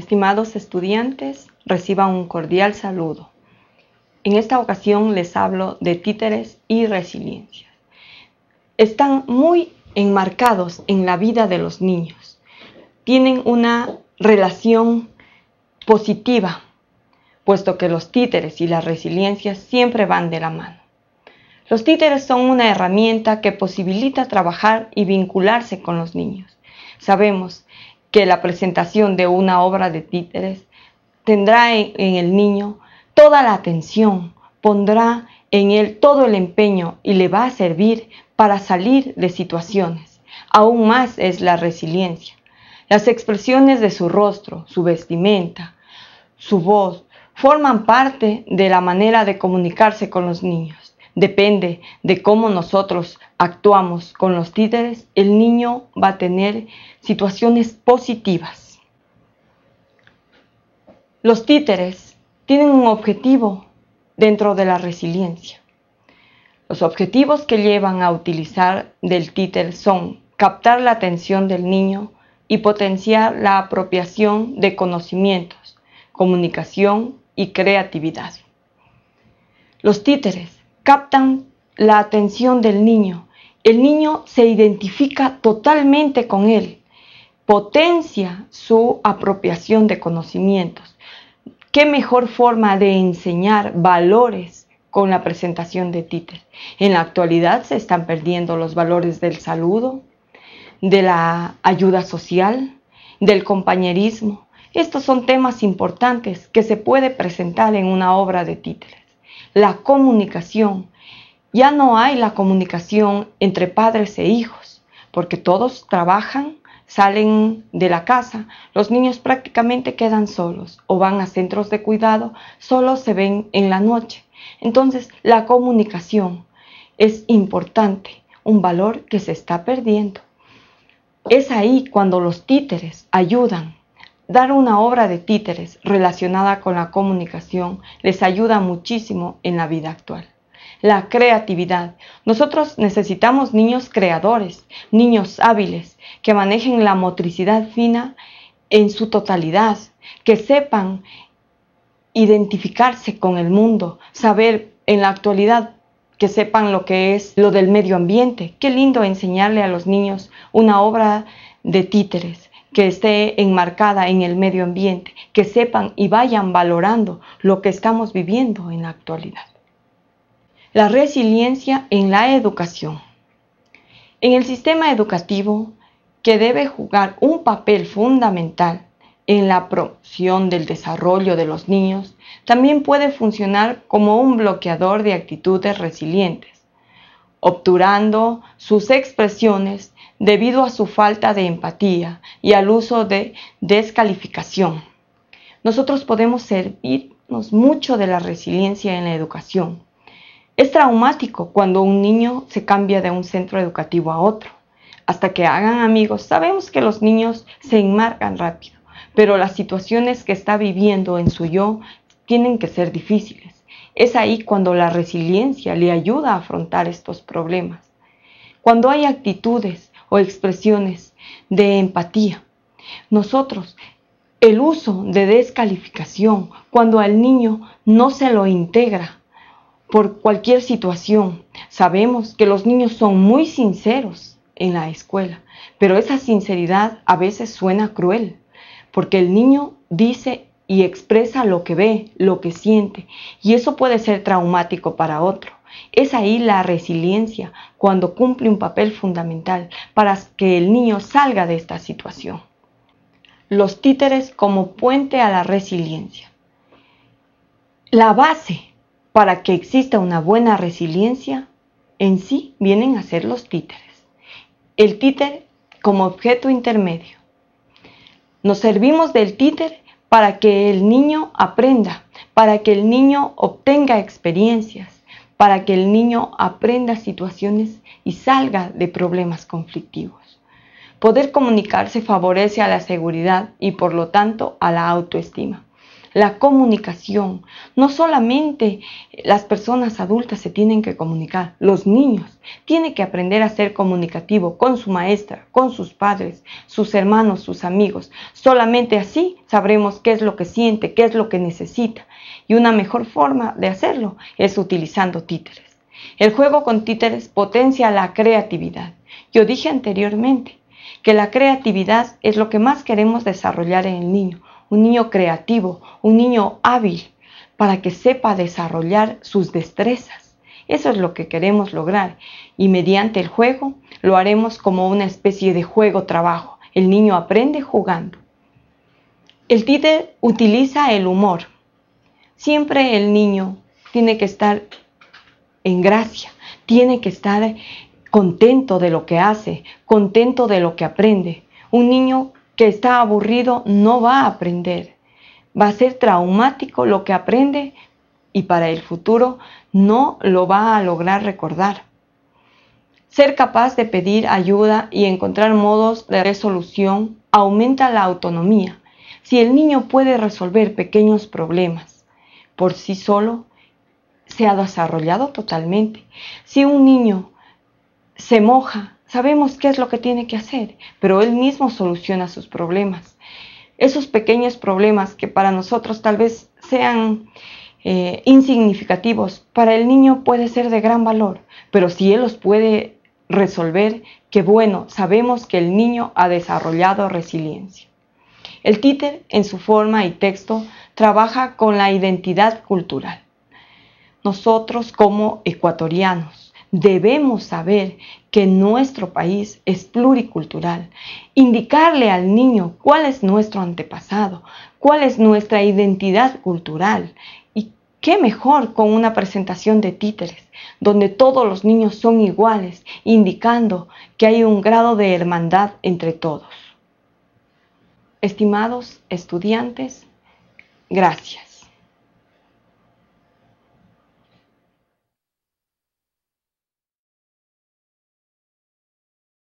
Estimados estudiantes, reciban un cordial saludo. En esta ocasión les hablo de títeres y resiliencia. Están muy enmarcados en la vida de los niños. Tienen una relación positiva, puesto que los títeres y la resiliencia siempre van de la mano. Los títeres son una herramienta que posibilita trabajar y vincularse con los niños. Sabemos que la presentación de una obra de títeres tendrá en, el niño toda la atención, pondrá en él todo el empeño y le va a servir para salir de situaciones. Aún más es la resiliencia. Las expresiones de su rostro, su vestimenta, su voz, forman parte de la manera de comunicarse con los niños. Depende de cómo nosotros actuamos con los títeres, el niño va a tener situaciones positivas. Los títeres tienen un objetivo dentro de la resiliencia. Los objetivos que llevan a utilizar del títer son captar la atención del niño y potenciar la apropiación de conocimientos, comunicación y creatividad. Los títeres captan la atención del niño. El niño se identifica totalmente con él, potencia su apropiación de conocimientos. ¿Qué mejor forma de enseñar valores con la presentación de títer En la actualidad se están perdiendo los valores del saludo, de la ayuda social, del compañerismo. Estos son temas importantes que se puede presentar en una obra de títeres la comunicación. Ya no hay la comunicación entre padres e hijos, porque todos trabajan, salen de la casa, los niños prácticamente quedan solos o van a centros de cuidado, solo se ven en la noche. Entonces, la comunicación es importante, un valor que se está perdiendo. Es ahí cuando los títeres ayudan Dar una obra de títeres relacionada con la comunicación les ayuda muchísimo en la vida actual. La creatividad. Nosotros necesitamos niños creadores, niños hábiles, que manejen la motricidad fina en su totalidad, que sepan identificarse con el mundo, saber en la actualidad que sepan lo que es lo del medio ambiente. Qué lindo enseñarle a los niños una obra de títeres que esté enmarcada en el medio ambiente, que sepan y vayan valorando lo que estamos viviendo en la actualidad. La resiliencia en la educación. En el sistema educativo, que debe jugar un papel fundamental en la promoción del desarrollo de los niños, también puede funcionar como un bloqueador de actitudes resilientes obturando sus expresiones debido a su falta de empatía y al uso de descalificación. Nosotros podemos servirnos mucho de la resiliencia en la educación. Es traumático cuando un niño se cambia de un centro educativo a otro. Hasta que hagan amigos, sabemos que los niños se enmarcan rápido, pero las situaciones que está viviendo en su yo tienen que ser difíciles. Es ahí cuando la resiliencia le ayuda a afrontar estos problemas. Cuando hay actitudes o expresiones de empatía, nosotros, el uso de descalificación, cuando al niño no se lo integra por cualquier situación, sabemos que los niños son muy sinceros en la escuela, pero esa sinceridad a veces suena cruel, porque el niño dice y expresa lo que ve, lo que siente, y eso puede ser traumático para otro. Es ahí la resiliencia cuando cumple un papel fundamental para que el niño salga de esta situación. Los títeres como puente a la resiliencia. La base para que exista una buena resiliencia en sí vienen a ser los títeres. El títer como objeto intermedio. Nos servimos del títer para que el niño aprenda, para que el niño obtenga experiencias, para que el niño aprenda situaciones y salga de problemas conflictivos. Poder comunicarse favorece a la seguridad y por lo tanto a la autoestima la comunicación. No solamente las personas adultas se tienen que comunicar, los niños tienen que aprender a ser comunicativo con su maestra, con sus padres, sus hermanos, sus amigos. Solamente así sabremos qué es lo que siente, qué es lo que necesita. Y una mejor forma de hacerlo es utilizando títeres. El juego con títeres potencia la creatividad. Yo dije anteriormente que la creatividad es lo que más queremos desarrollar en el niño, un niño creativo, un niño hábil, para que sepa desarrollar sus destrezas. Eso es lo que queremos lograr y mediante el juego lo haremos como una especie de juego-trabajo. El niño aprende jugando. El títer utiliza el humor. Siempre el niño tiene que estar en gracia, tiene que estar contento de lo que hace, contento de lo que aprende. Un niño que está aburrido no va a aprender. Va a ser traumático lo que aprende y para el futuro no lo va a lograr recordar. Ser capaz de pedir ayuda y encontrar modos de resolución aumenta la autonomía. Si el niño puede resolver pequeños problemas por sí solo, se ha desarrollado totalmente. Si un niño se moja Sabemos qué es lo que tiene que hacer, pero él mismo soluciona sus problemas. Esos pequeños problemas que para nosotros tal vez sean eh, insignificativos, para el niño puede ser de gran valor, pero si él los puede resolver, qué bueno, sabemos que el niño ha desarrollado resiliencia. El títer, en su forma y texto, trabaja con la identidad cultural. Nosotros como ecuatorianos, debemos saber que nuestro país es pluricultural, indicarle al niño cuál es nuestro antepasado, cuál es nuestra identidad cultural y qué mejor con una presentación de títeres donde todos los niños son iguales, indicando que hay un grado de hermandad entre todos. Estimados estudiantes, gracias.